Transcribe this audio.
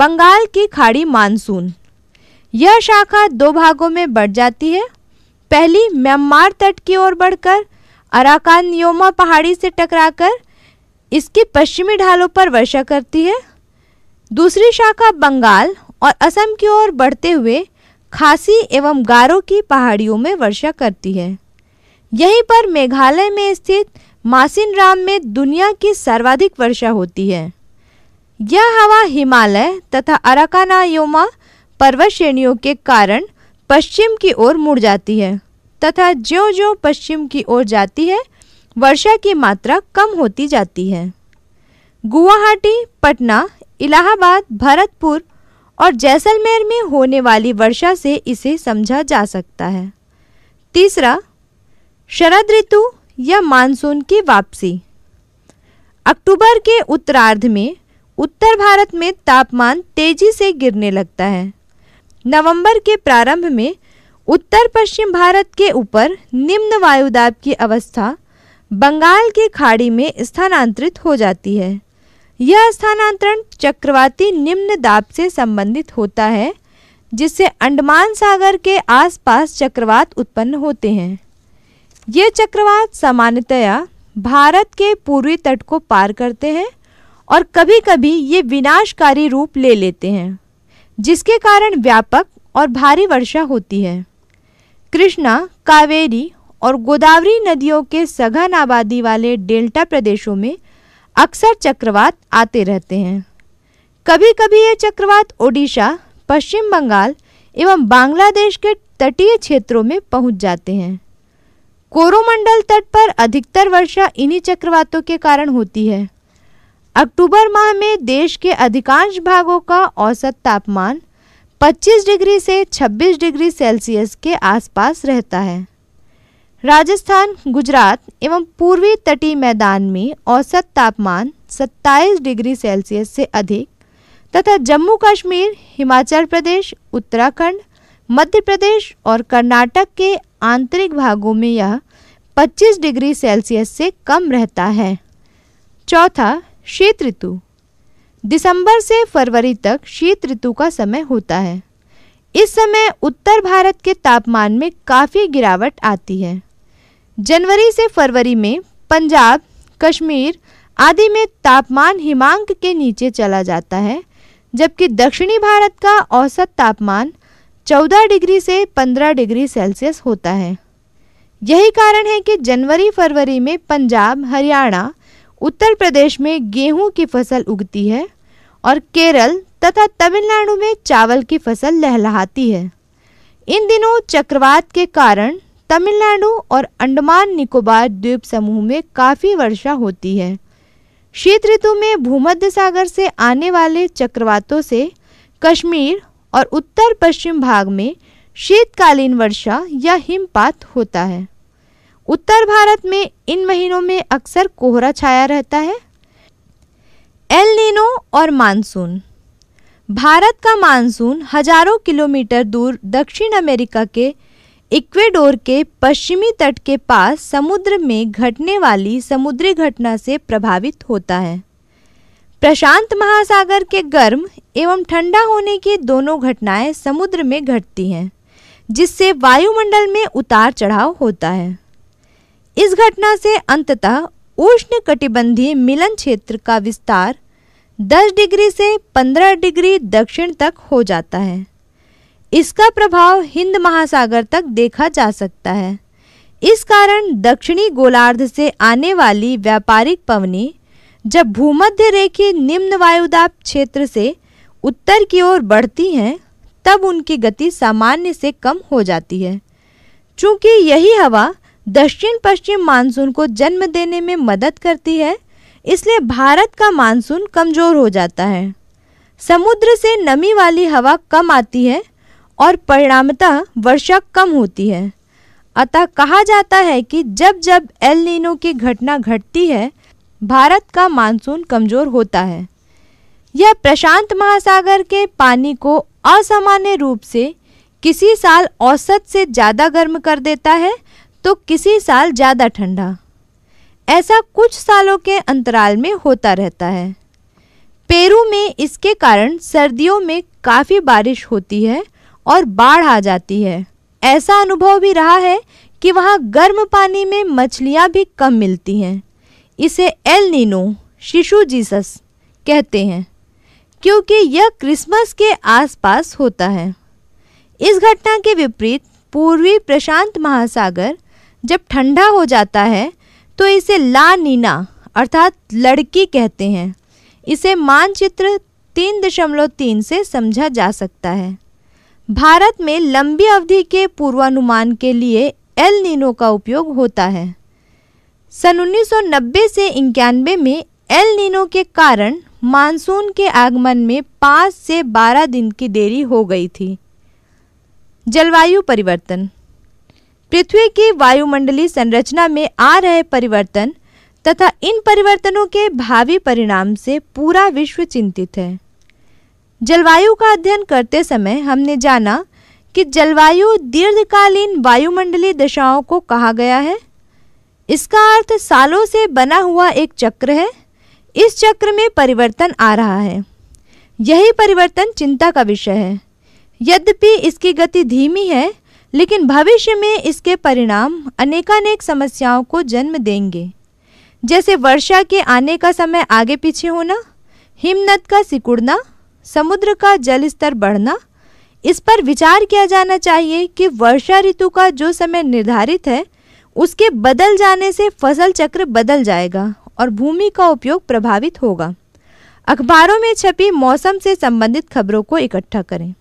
बंगाल की खाड़ी मानसून यह शाखा दो भागों में बढ़ जाती है पहली म्यांमार तट की ओर बढ़कर अराकान नियोमा पहाड़ी से टकराकर इसके पश्चिमी ढालों पर वर्षा करती है दूसरी शाखा बंगाल और असम की ओर बढ़ते हुए खासी एवं गारो की पहाड़ियों में वर्षा करती है यहीं पर मेघालय में स्थित मासिन राम में दुनिया की सर्वाधिक वर्षा होती है यह हवा हिमालय तथा अराकानायोमा पर्वत श्रेणियों के कारण पश्चिम की ओर मुड़ जाती है तथा ज्यो ज्यो पश्चिम की ओर जाती है वर्षा की मात्रा कम होती जाती है गुवाहाटी पटना इलाहाबाद भरतपुर और जैसलमेर में होने वाली वर्षा से इसे समझा जा सकता है तीसरा शरद ऋतु या मानसून की वापसी अक्टूबर के उत्तरार्ध में उत्तर भारत में तापमान तेजी से गिरने लगता है नवंबर के प्रारंभ में उत्तर पश्चिम भारत के ऊपर निम्न वायुदाब की अवस्था बंगाल की खाड़ी में स्थानांतरित हो जाती है यह स्थानांतरण चक्रवाती निम्न दाब से संबंधित होता है जिससे अंडमान सागर के आसपास चक्रवात उत्पन्न होते हैं ये चक्रवात सामान्यतया भारत के पूर्वी तट को पार करते हैं और कभी कभी ये विनाशकारी रूप ले लेते हैं जिसके कारण व्यापक और भारी वर्षा होती है कृष्णा कावेरी और गोदावरी नदियों के सघन आबादी वाले डेल्टा प्रदेशों में अक्सर चक्रवात आते रहते हैं कभी कभी ये चक्रवात ओडिशा पश्चिम बंगाल एवं बांग्लादेश के तटीय क्षेत्रों में पहुंच जाते हैं कोरोमंडल तट पर अधिकतर वर्षा इन्हीं चक्रवातों के कारण होती है अक्टूबर माह में देश के अधिकांश भागों का औसत तापमान 25 डिग्री से 26 डिग्री सेल्सियस के आसपास रहता है राजस्थान गुजरात एवं पूर्वी तटीय मैदान में औसत तापमान 27 डिग्री सेल्सियस से अधिक तथा जम्मू कश्मीर हिमाचल प्रदेश उत्तराखंड मध्य प्रदेश और कर्नाटक के आंतरिक भागों में यह 25 डिग्री सेल्सियस से कम रहता है चौथा शीत ऋतु दिसंबर से फरवरी तक शीत ऋतु का समय होता है इस समय उत्तर भारत के तापमान में काफ़ी गिरावट आती है जनवरी से फरवरी में पंजाब कश्मीर आदि में तापमान हिमांक के नीचे चला जाता है जबकि दक्षिणी भारत का औसत तापमान 14 डिग्री से 15 डिग्री सेल्सियस होता है यही कारण है कि जनवरी फरवरी में पंजाब हरियाणा उत्तर प्रदेश में गेहूं की फसल उगती है और केरल तथा तमिलनाडु में चावल की फसल लहलहाती है इन दिनों चक्रवात के कारण तमिलनाडु और अंडमान निकोबार द्वीप समूह में काफ़ी वर्षा होती है शीत ऋतु में भूमध्य सागर से आने वाले चक्रवातों से कश्मीर और उत्तर पश्चिम भाग में शीतकालीन वर्षा या हिमपात होता है उत्तर भारत में इन महीनों में अक्सर कोहरा छाया रहता है एल नीनो और मानसून भारत का मानसून हजारों किलोमीटर दूर दक्षिण अमेरिका के इक्वेडोर के पश्चिमी तट के पास समुद्र में घटने वाली समुद्री घटना से प्रभावित होता है प्रशांत महासागर के गर्म एवं ठंडा होने की दोनों घटनाएं समुद्र में घटती हैं जिससे वायुमंडल में उतार चढ़ाव होता है इस घटना से अंततः उष्ण कटिबंधीय मिलन क्षेत्र का विस्तार 10 डिग्री से 15 डिग्री दक्षिण तक हो जाता है इसका प्रभाव हिंद महासागर तक देखा जा सकता है इस कारण दक्षिणी गोलार्ध से आने वाली व्यापारिक पवनी जब भूमध्य रेखी निम्न वायुदाब क्षेत्र से उत्तर की ओर बढ़ती हैं तब उनकी गति सामान्य से कम हो जाती है चूँकि यही हवा दक्षिण पश्चिम मानसून को जन्म देने में मदद करती है इसलिए भारत का मानसून कमज़ोर हो जाता है समुद्र से नमी वाली हवा कम आती है और परिणामतः वर्षा कम होती है अतः कहा जाता है कि जब जब एल नीनो की घटना घटती है भारत का मानसून कमज़ोर होता है यह प्रशांत महासागर के पानी को असामान्य रूप से किसी साल औसत से ज़्यादा गर्म कर देता है तो किसी साल ज़्यादा ठंडा ऐसा कुछ सालों के अंतराल में होता रहता है पेरू में इसके कारण सर्दियों में काफ़ी बारिश होती है और बाढ़ आ जाती है ऐसा अनुभव भी रहा है कि वहाँ गर्म पानी में मछलियाँ भी कम मिलती हैं इसे एल नीनो शिशु जीसस कहते हैं क्योंकि यह क्रिसमस के आसपास होता है इस घटना के विपरीत पूर्वी प्रशांत महासागर जब ठंडा हो जाता है तो इसे ला नीना अर्थात लड़की कहते हैं इसे मानचित्र तीन दशमलव तीन से समझा जा सकता है भारत में लंबी अवधि के पूर्वानुमान के लिए एल नीनो का उपयोग होता है सन 1990 से इक्यानवे में एल नीनो के कारण मानसून के आगमन में पाँच से बारह दिन की देरी हो गई थी जलवायु परिवर्तन पृथ्वी की वायुमंडलीय संरचना में आ रहे परिवर्तन तथा इन परिवर्तनों के भावी परिणाम से पूरा विश्व चिंतित है जलवायु का अध्ययन करते समय हमने जाना कि जलवायु दीर्घकालीन वायुमंडलीय दशाओं को कहा गया है इसका अर्थ सालों से बना हुआ एक चक्र है इस चक्र में परिवर्तन आ रहा है यही परिवर्तन चिंता का विषय है यद्यपि इसकी गति धीमी है लेकिन भविष्य में इसके परिणाम अनेकानेक समस्याओं को जन्म देंगे जैसे वर्षा के आने का समय आगे पीछे होना हिमनद का सिकुड़ना समुद्र का जल स्तर बढ़ना इस पर विचार किया जाना चाहिए कि वर्षा ऋतु का जो समय निर्धारित है उसके बदल जाने से फसल चक्र बदल जाएगा और भूमि का उपयोग प्रभावित होगा अखबारों में छपी मौसम से संबंधित खबरों को इकट्ठा करें